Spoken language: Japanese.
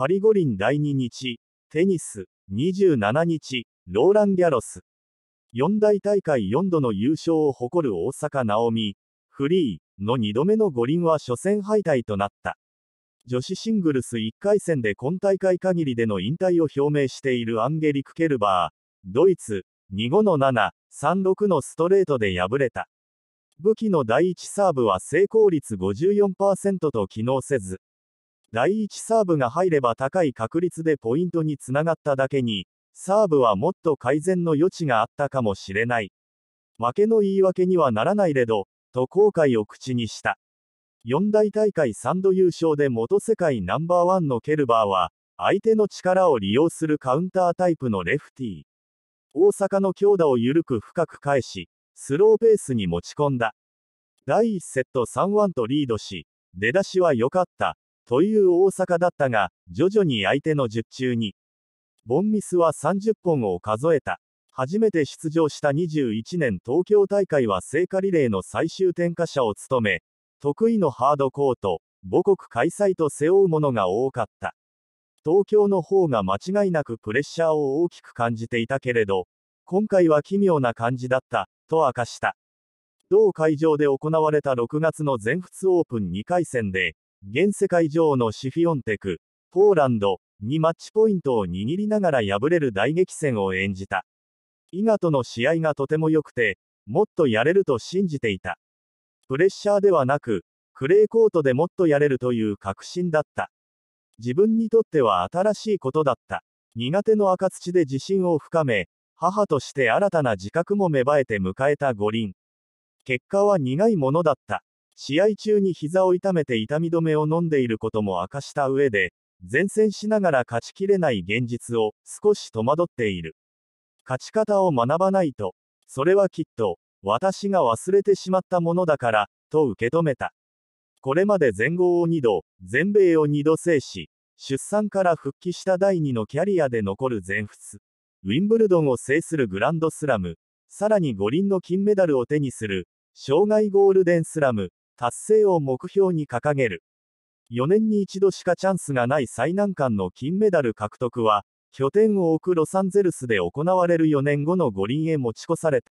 パリ五輪第2日、テニス、27日、ローラン・ギャロス。四大大会4度の優勝を誇る大阪なおみ、フリーの2度目の五輪は初戦敗退となった。女子シングルス1回戦で今大会限りでの引退を表明しているアンゲリク・ケルバー、ドイツ、25の7、36のストレートで敗れた。武器の第1サーブは成功率54%と機能せず、第1サーブが入れば高い確率でポイントにつながっただけに、サーブはもっと改善の余地があったかもしれない。負けの言い訳にはならないれど、と後悔を口にした。四大大会3度優勝で元世界ナンバーワンのケルバーは、相手の力を利用するカウンタータイプのレフティー。大阪の強打を緩く深く返し、スローペースに持ち込んだ。第1セット3-1とリードし、出だしは良かった。という大阪だったが、徐々に相手の術中に、ボンミスは30本を数えた。初めて出場した21年東京大会は聖火リレーの最終点火者を務め、得意のハードコート、母国開催と背負うものが多かった。東京の方が間違いなくプレッシャーを大きく感じていたけれど、今回は奇妙な感じだった、と明かした。同会場で行われた6月の全仏オープン2回戦で、現世界女王のシフィオンテク、ポーランドにマッチポイントを握りながら敗れる大激戦を演じた。伊賀との試合がとても良くて、もっとやれると信じていた。プレッシャーではなく、クレーコートでもっとやれるという確信だった。自分にとっては新しいことだった。苦手の赤土で自信を深め、母として新たな自覚も芽生えて迎えた五輪。結果は苦いものだった。試合中に膝を痛めて痛み止めを飲んでいることも明かした上で、前線しながら勝ちきれない現実を少し戸惑っている。勝ち方を学ばないと、それはきっと、私が忘れてしまったものだから、と受け止めた。これまで全豪を2度、全米を2度制し、出産から復帰した第2のキャリアで残る全仏。ウィンブルドンを制するグランドスラム、さらに五輪の金メダルを手にする、生涯ゴールデンスラム、達成を目標に掲げる。4年に一度しかチャンスがない最難関の金メダル獲得は、拠点を置くロサンゼルスで行われる4年後の五輪へ持ち越された。